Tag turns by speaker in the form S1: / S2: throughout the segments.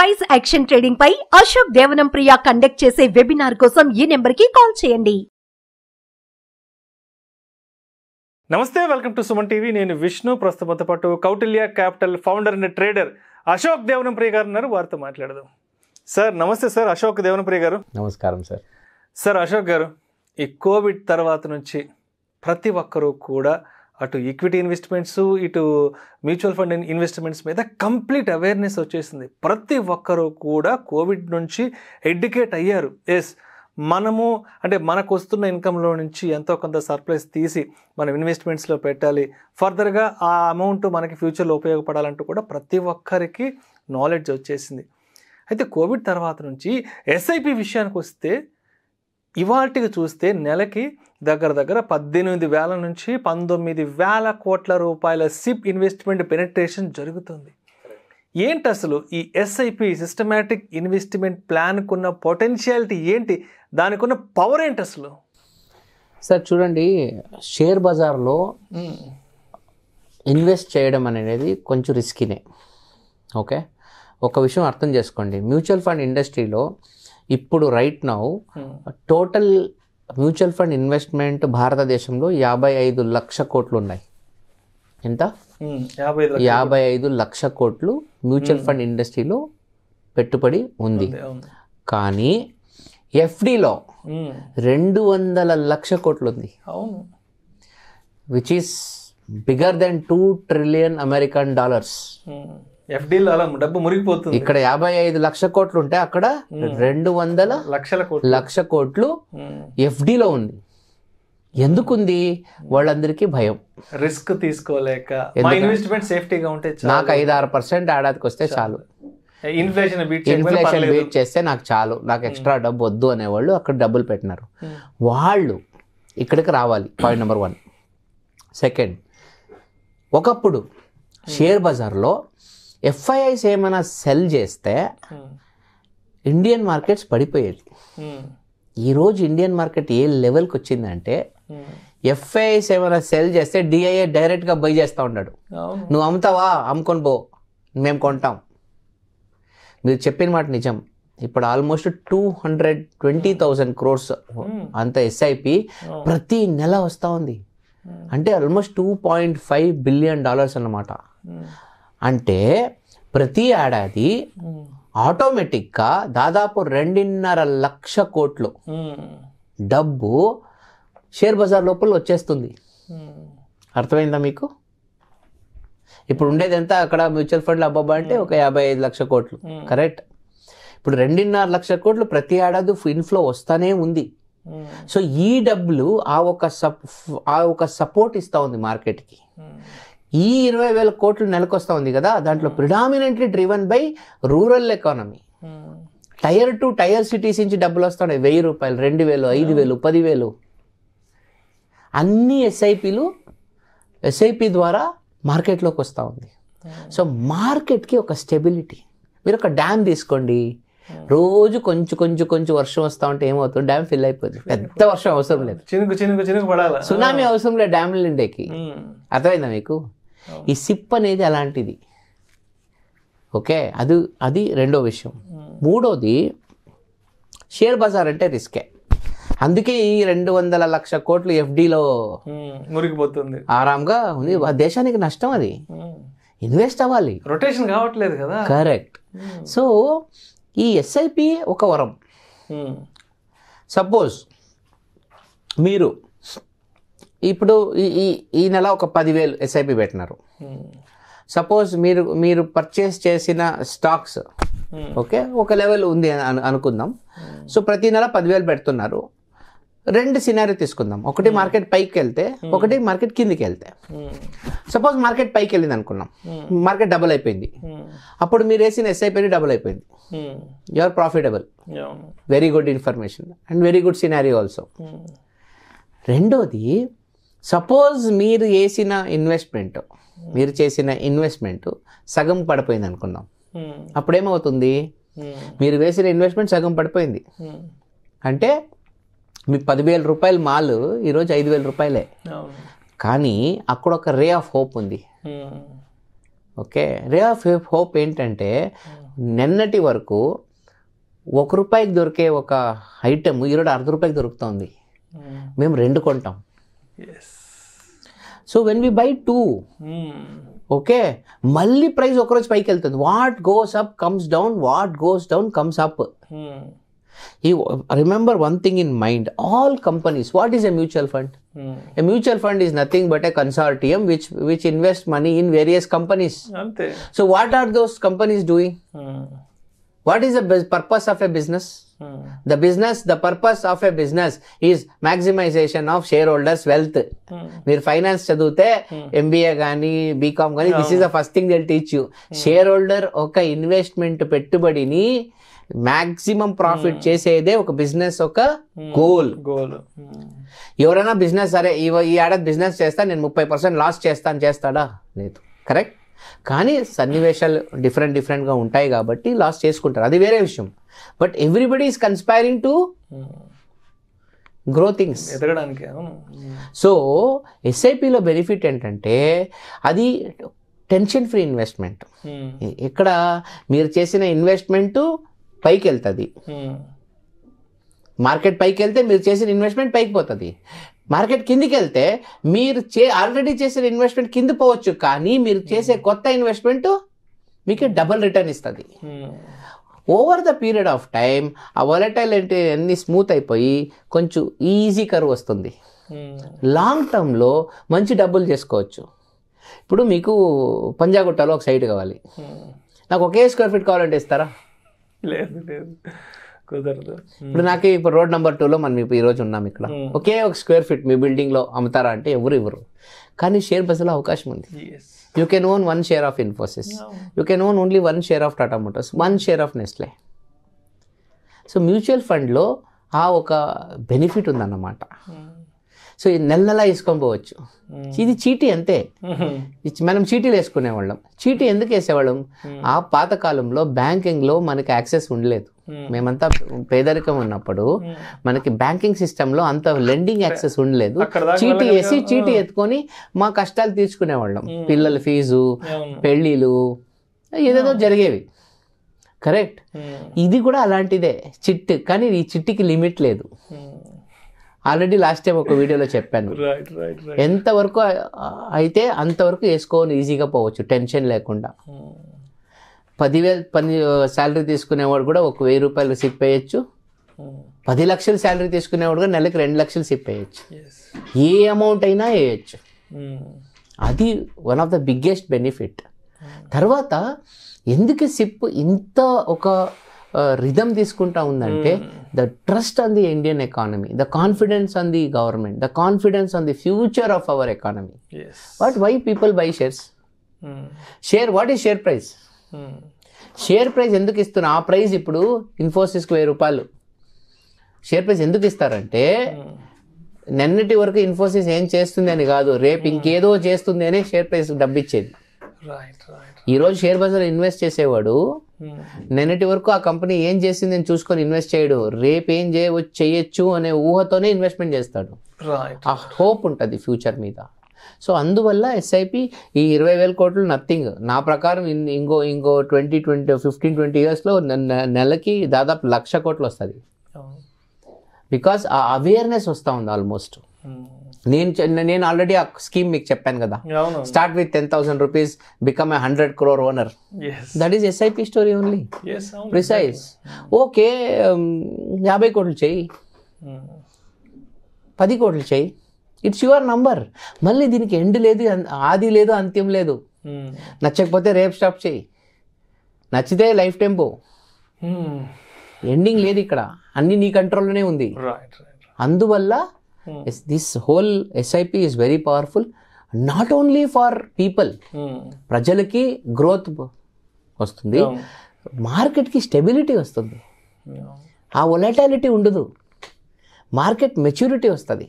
S1: Price action trading పై Ashok Devanam Priya conduct చేసే webinar కోసం ఈ నెంబర్ కి కాల్ చేయండి నమస్తే వెల్కమ్ టు సుమన్ టీవీ నేను విష్ణు ప్రస్తుతంతో పాటు Kautilya capital founder and trader Ashok Priya garu ఉన్నారు వారితో మాట్లాడదాం సార్ నమస్తే సార్ అశోక్ ప్రియ గారు
S2: నమస్కారం సార్
S1: సార్ అశోక్ గారు ఈ కోవిడ్ తర్వాత నుంచి ప్రతి ఒక్కరూ కూడా అటు ఈక్విటీ ఇన్వెస్ట్మెంట్స్ ఇటు మ్యూచువల్ ఫండ్ ఇన్వెస్ట్మెంట్స్ మీద కంప్లీట్ అవేర్నెస్ వచ్చేసింది ప్రతి ఒక్కరూ కూడా కోవిడ్ నుంచి ఎడ్యుకేట్ అయ్యారు ఎస్ మనము అంటే మనకు వస్తున్న ఇన్కంలో నుంచి ఎంతో కొంత సర్ప్లైస్ తీసి మనం ఇన్వెస్ట్మెంట్స్లో పెట్టాలి ఫర్దర్గా ఆ అమౌంట్ మనకి ఫ్యూచర్లో ఉపయోగపడాలంటూ కూడా ప్రతి ఒక్కరికి నాలెడ్జ్ వచ్చేసింది అయితే కోవిడ్ తర్వాత నుంచి ఎస్ఐపి విషయానికి వస్తే ఇవాటికి చూస్తే నెలకి దగ్గర దగ్గర పద్దెనిమిది వేల నుంచి పంతొమ్మిది వేల కోట్ల రూపాయల సిప్ ఇన్వెస్ట్మెంట్ పెనట్రేషన్ జరుగుతుంది ఏంటి అసలు ఈ ఎస్ఐపి సిస్టమేటిక్ ఇన్వెస్ట్మెంట్ ప్లాన్కున్న పొటెన్షియాలిటీ ఏంటి దానికి ఉన్న పవర్ ఏంటి అసలు
S2: సార్ చూడండి షేర్ బజార్లో ఇన్వెస్ట్ చేయడం అనేది కొంచెం రిస్కీనే ఓకే ఒక విషయం అర్థం చేసుకోండి మ్యూచువల్ ఫండ్ ఇండస్ట్రీలో ఇప్పుడు right now total mutual fund investment భారతదేశంలో యాభై ఐదు లక్ష కోట్లు ఉన్నాయి ఎంత
S1: hmm. యాభై
S2: ఐదు లక్ష కోట్లు మ్యూచువల్ ఫండ్ ఇండస్ట్రీలో పెట్టుబడి ఉంది కానీ ఎఫ్డిలో hmm. రెండు వందల లక్ష కోట్లు ఉంది which is bigger than two trillion American dollars
S1: ఎఫ్డీలో డబ్బు మురిగిపోతుంది ఇక్కడ
S2: యాభై ఐదు లక్ష కోట్లు ఉంటే అక్కడ రెండు వందల లక్షల కోట్లు లక్ష కోట్లు ఎఫ్డీలో ఉంది ఎందుకుంది వాళ్ళందరికీ భయం
S1: రిస్క్ తీసుకోలేక ఇన్వెస్ట్మెంట్ సేఫ్టీగా ఉంటే నాకు
S2: ఐదు ఆరు పర్సెంట్ ఏడాదికి వస్తే చాలు
S1: ఇన్ఫ్లేషన్ ఇన్ఫ్లేషన్ బీట్
S2: చేస్తే నాకు చాలు నాకు ఎక్స్ట్రా డబ్బు వద్దు అనేవాళ్ళు అక్కడ డబ్బులు పెట్టినారు వాళ్ళు ఇక్కడికి రావాలి పాయింట్ నెంబర్ వన్ సెకండ్ ఒకప్పుడు షేర్ బజార్లో ఎఫ్ఐఐస్ ఏమైనా సెల్ చేస్తే hmm. ఇండియన్ మార్కెట్స్ పడిపోయేది hmm. ఈరోజు ఇండియన్ మార్కెట్ ఏ లెవెల్కి వచ్చిందంటే hmm. ఎఫ్ఐఐస్ ఏమైనా సెల్ చేస్తే డిఐఏ డైరెక్ట్గా బై చేస్తూ ఉన్నాడు నువ్వు అమ్ముతావా అమ్ముకొని పో మేము కొంటాం మీరు చెప్పిన మాట నిజం ఇప్పుడు almost two hundred twenty thousand crores అంత ఎస్ఐపి oh. ప్రతి నెల వస్తూ ఉంది అంటే almost two point five billion dollars అన్నమాట అంటే ప్రతి ఏడాది ఆటోమేటిక్గా దాదాపు రెండున్నర లక్ష కోట్లు డబ్బు షేర్ బజార్ లోపల వచ్చేస్తుంది అర్థమైందా మీకు ఇప్పుడు ఉండేది ఎంత అక్కడ మ్యూచువల్ ఫండ్లు అబ్బాబా అంటే ఒక యాభై ఐదు లక్ష కోట్లు కరెక్ట్ ఇప్పుడు రెండున్నర లక్ష కోట్లు ప్రతి ఏడాది ఇన్ఫ్లో వస్తానే ఉంది సో ఈ డబ్బులు ఆ ఒక సప్ ఆ ఒక సపోర్ట్ ఇస్తూ ఉంది మార్కెట్కి ఈ ఇరవై వేల కోట్లు నెలకొస్తా ఉంది కదా దాంట్లో predominantly driven by rural economy tier two tier cities నుంచి డబ్బులు వస్తున్నాయి వెయ్యి రూపాయలు రెండు వేలు ఐదు వేలు hmm. పదివేలు అన్ని ఎస్ఐపిలు ఎస్ఐపి ద్వారా మార్కెట్లోకి వస్తూ ఉంది సో hmm. మార్కెట్కి ఒక స్టెబిలిటీ మీరు ఒక డ్యామ్ తీసుకోండి hmm. రోజు కొంచెం కొంచెం కొంచెం వర్షం వస్తూ ఉంటే ఏమవుతుంది డ్యామ్ ఫిల్ అయిపోతుంది పెద్ద వర్షం అవసరం లేదు చినుకు చినుకు చినుకు పడాలి సునామీ అవసరం లేదు డ్యామ్ నిండేకి అర్థమైందా మీకు ఈ సిప్ అనేది అలాంటిది ఓకే అది అది రెండో విషయం మూడోది షేర్ బజార్ అంటే రిస్కే అందుకే ఈ రెండు వందల లక్ష కోట్లు ఎఫ్డీలో
S1: మురిగిపోతుంది
S2: ఆరాంగా ఉంది దేశానికి నష్టం అది ఇన్వెస్ట్ అవ్వాలి రొటేషన్
S1: కావట్లేదు కదా
S2: కరెక్ట్ సో ఈ ఎస్ఐపి ఒక వరం సపోజ్ మీరు ఇప్పుడు ఈ ఈ నెల ఒక పదివేలు ఎస్ఐపి పెట్టినారు సపోజ్ మీరు మీరు పర్చేస్ చేసిన స్టాక్స్ ఓకే ఒక లెవెల్ ఉంది అని అనుకుందాం సో ప్రతి నెల పదివేలు పెడుతున్నారు రెండు సినారీ తీసుకుందాం ఒకటి మార్కెట్ పైకి వెళ్తే ఒకటి మార్కెట్ కిందికి వెళ్తే సపోజ్ మార్కెట్ పైకి వెళ్ళింది అనుకున్నాం మార్కెట్ డబుల్ అయిపోయింది అప్పుడు మీరు వేసిన ఎస్ఐపీ డబుల్ అయిపోయింది you are profitable very good information and very good scenario also రెండోది సపోజ్ మీరు వేసిన ఇన్వెస్ట్మెంట్ మీరు చేసిన ఇన్వెస్ట్మెంట్ సగం పడిపోయింది అనుకుందాం hmm. అప్పుడేమవుతుంది hmm. మీరు వేసిన ఇన్వెస్ట్మెంట్ సగం పడిపోయింది hmm. అంటే మీ పదివేల రూపాయల మాల్ ఈరోజు ఐదు వేల రూపాయలే కానీ అక్కడ ఒక రే ఆఫ్ హోప్ ఉంది ఓకే రే ఆఫ్ హోప్ ఏంటంటే నిన్నటి వరకు ఒక రూపాయికి దొరికే ఒక ఐటెం ఈరోజు అర్ధ రూపాయికి దొరుకుతుంది మేము రెండు కొంటాం so when we buy two okay మళ్ళీ ప్రైస్ ఒకరోజు పైకి వెళ్తుంది what goes up comes down what goes down comes up ఈ remember one thing in mind all companies what is a mutual fund a mutual fund is nothing but a consortium which which invest money in various companies so what are those companies doing what is the purpose of a business the business the purpose of a business is maximisation of shareholders wealth మీరు finance చదివితే MBA కానీ BCom కానీ this is the first thing they'll teach you shareholder ఒక investment పెట్టుబడిని maximum profit hmm. చేసేదే ఒక business ఒక goal hmm. Goal hmm. ఎవరైనా బిజినెస్ సరే ఈ ఏడాది బిజినెస్ చేస్తా నేను ముప్పై పర్సెంట్ లాస్ చేస్తాను చేస్తాడా లేదు కరెక్ట్ కానీ సన్నివేశాలు డిఫరెంట్ డిఫరెంట్గా ఉంటాయి కాబట్టి లాస్ చేసుకుంటారు అది వేరే విషయం but everybody is conspiring to grow things ఎదగడానికి సో ఎస్ఐపిలో బెనిఫిట్ ఏంటంటే అది టెన్షన్ ఫ్రీ ఇన్వెస్ట్మెంట్ ఇక్కడ hmm. hmm. మీరు చేసిన ఇన్వెస్ట్మెంట్ పైకి వెళ్తుంది మార్కెట్ పైకి వెళ్తే మీరు చేసిన ఇన్వెస్ట్మెంట్ పైకి పోతుంది మార్కెట్ కిందికి వెళ్తే మీరు చే ఆల్రెడీ చేసిన ఇన్వెస్ట్మెంట్ కింద పోవచ్చు కానీ మీరు చేసే hmm. కొత్త ఇన్వెస్ట్మెంట్ మీకు డబల్ రిటర్న్ ఇస్తుంది over the period of time ఆ వొలటైల్ అంటే అన్నీ స్మూత్ అయిపోయి కొంచెం ఈజీ కరువు వస్తుంది లాంగ్ hmm. టర్మ్లో మంచి డబ్బులు చేసుకోవచ్చు ఇప్పుడు మీకు పంజాగుట్టలో ఒక సైట్ కావాలి hmm. నాకు ఒకే స్క్వేర్ ఫీట్ కావాలంటే ఇస్తారా
S1: లేదు లేదు కుదరదు ఇప్పుడు నాకు
S2: ఇప్పుడు రోడ్ నెంబర్ టూలో మనం ఇప్పుడు ఈరోజు ఉన్నాం ఇక్కడ ఒకే ఒక స్క్వేర్ ఫీట్ మీ బిల్డింగ్లో అమ్ముతారా అంటే ఎవరు ఇవ్వరు కానీ షేర్ బస్సులో అవకాశం ఉంది you can own one share of Infosys you can own only one share of Tata Motors one share of Nestle so mutual ఫండ్లో ఆ ఒక బెనిఫిట్ ఉందన్నమాట సో hmm. ఇది నెల నెల వేసుకొని పోవచ్చు hmm. ఇది చీటీ అంతే hmm. మనం చీటీలు వేసుకునేవాళ్ళం చీటీ ఎందుకు వేసేవాళ్ళం ఆ పాతకాలంలో బ్యాంకింగ్లో మనకి యాక్సెస్ ఉండలేదు Hmm. మేమంతా పేదరికం ఉన్నప్పుడు hmm. మనకి బ్యాంకింగ్ సిస్టంలో అంత లెండింగ్ యాక్సెస్ ఉండలేదు చీటీ వేసి చీటీ hmm. ఎత్తుకొని మా కష్టాలు తీర్చుకునే వాళ్ళం పిల్లల ఫీజు పెళ్ళిళ్ళు ఏదేదో జరిగేవి కరెక్ట్ ఇది కూడా అలాంటిదే చిట్టు కానీ ఈ చిట్టికి లిమిట్ లేదు ఆల్రెడీ లాస్ట్ టైం ఒక వీడియోలో చెప్పాను ఎంతవరకు అయితే అంతవరకు వేసుకోవాలి ఈజీగా పోవచ్చు టెన్షన్ లేకుండా పదివేలు పని శాలరీ తీసుకునేవాడు కూడా ఒక వెయ్యి రూపాయలు సిప్ వేయచ్చు పది లక్షలు శాలరీ తీసుకునేవాడు కూడా నెలకి రెండు లక్షలు సిప్ వేయచ్చు ఏ అమౌంట్ అయినా వేయచ్చు hmm. అది one of the biggest benefit తర్వాత ఎందుకు సిప్ ఇంత ఒక రిధమ్ తీసుకుంటా ఉందంటే hmm. The trust on the Indian economy the confidence on the government the confidence on the future of our economy what why people buy shares hmm. Share what is share price share price ఎందుకు ఇస్తున్నా ఆ price ఇప్పుడు ఇన్ఫోసిస్కి వెయ్యి రూపాయలు share price ఎందుకు ఇస్తారంటే నిన్నటి వరకు ఇన్ఫోసిస్ ఏం చేస్తుంది అని కాదు రేపు ఇంకేదో చేస్తుంది అని షేర్ ప్రైస్ డబ్బిచ్చేది ఈరోజు షేర్ బజార్లో ఇన్వెస్ట్ చేసేవాడు నిన్నటి వరకు ఆ కంపెనీ ఏం చేసింది అని చూసుకొని ఇన్వెస్ట్ చేయడు రేపు ఏం చేయవచ్చు చేయొచ్చు అనే ఊహతోనే ఇన్వెస్ట్మెంట్ చేస్తాడు ఆ హోప్ ఉంటుంది ఫ్యూచర్ మీద సో అందువల్ల ఎస్ఐపి ఈ ఇరవై వేల కోట్లు నథింగ్ నా ప్రకారం ఇంకో ఇంకో ట్వంటీ ట్వంటీ ఫిఫ్టీన్ ట్వంటీ ఇయర్స్లో నెలకి దాదాపు లక్ష కోట్లు వస్తుంది బికాస్ ఆ అవేర్నెస్ వస్తూ ఉంది ఆల్మోస్ట్ hmm. నేను నేను ఆల్రెడీ ఆ స్కీమ్ మీకు చెప్పాను కదా start with ten thousand rupees become a hundred crore owner that is SIP story only precise okay యాభై కోట్లు చేయి hmm. పది కోట్లు చేయి ఇట్స్ యువర్ నంబర్ మళ్ళీ దీనికి ఎండ్ లేదు ఆది లేదు అంత్యం లేదు hmm. నచ్చకపోతే రేపు స్టాప్ చేయి నచ్చితే లైఫ్ టెంపో ఎండింగ్ లేదు ఇక్కడ అన్ని నీ కంట్రోల్లోనే ఉంది అందువల్ల this whole SIP is very powerful not only for people ప్రజలకి గ్రోత్ వస్తుంది మార్కెట్కి స్టెబిలిటీ వస్తుంది ఆ ఒలటాలిటీ ఉండదు మార్కెట్ మెచ్యూరిటీ వస్తుంది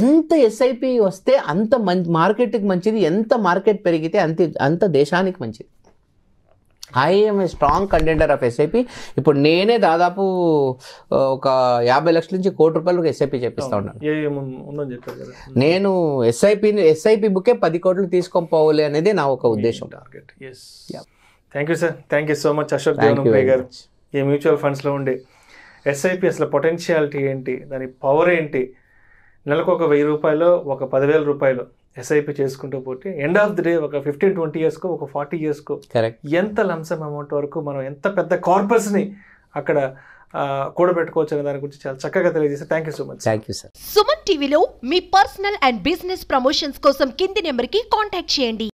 S2: ఎంత ఎస్ఐపి వస్తే అంత మం మార్కెట్కి మంచిది ఎంత మార్కెట్ పెరిగితే అంత అంత దేశానికి మంచిది I'm a strong contender of SIP ఇప్పుడు నేనే దాదాపు ఒక యాభై లక్షల నుంచి కోటి రూపాయలు ఎస్ఐపి చెప్పిస్తా ఉన్నాను నేను ఎస్ఐపిని ఎస్ఐపి బుకే పది కోట్లు తీసుకొని పోవాలి అనేది నా ఒక ఉద్దేశం target thank you sir thank you so much Ashok garu
S1: ఈ మ్యూచువల్ ఫండ్స్లో ఉండే ఎస్ఐపి అసలు పొటెన్షియాలిటీ ఏంటి దాని పవర్ ఏంటి నెలకు ఒక వెయ్యి రూపాయలు ఒక పదివేల రూపాయలు ఎస్ఐపి చేసుకుంటూ పోతే ఎండ్ ఆఫ్ ది డే ఒక ఫిఫ్టీన్ ట్వంటీ ఇయర్స్కో ఒక ఫార్టీ ఇయర్స్కో ఎంత లంసమ్ అమౌంట్ వరకు మనం ఎంత పెద్ద కార్పస్ని అక్కడ కూడబెట్టుకోవచ్చు అనే దాని గురించి చాలా చక్కగా తెలియజేసి thank you so much
S2: thank you sir Suman టీవీలో మీ పర్సనల్ అండ్ బిజినెస్ ప్రమోషన్స్ కోసం కింది నెంబర్కి
S1: కాంటాక్ట్ చేయండి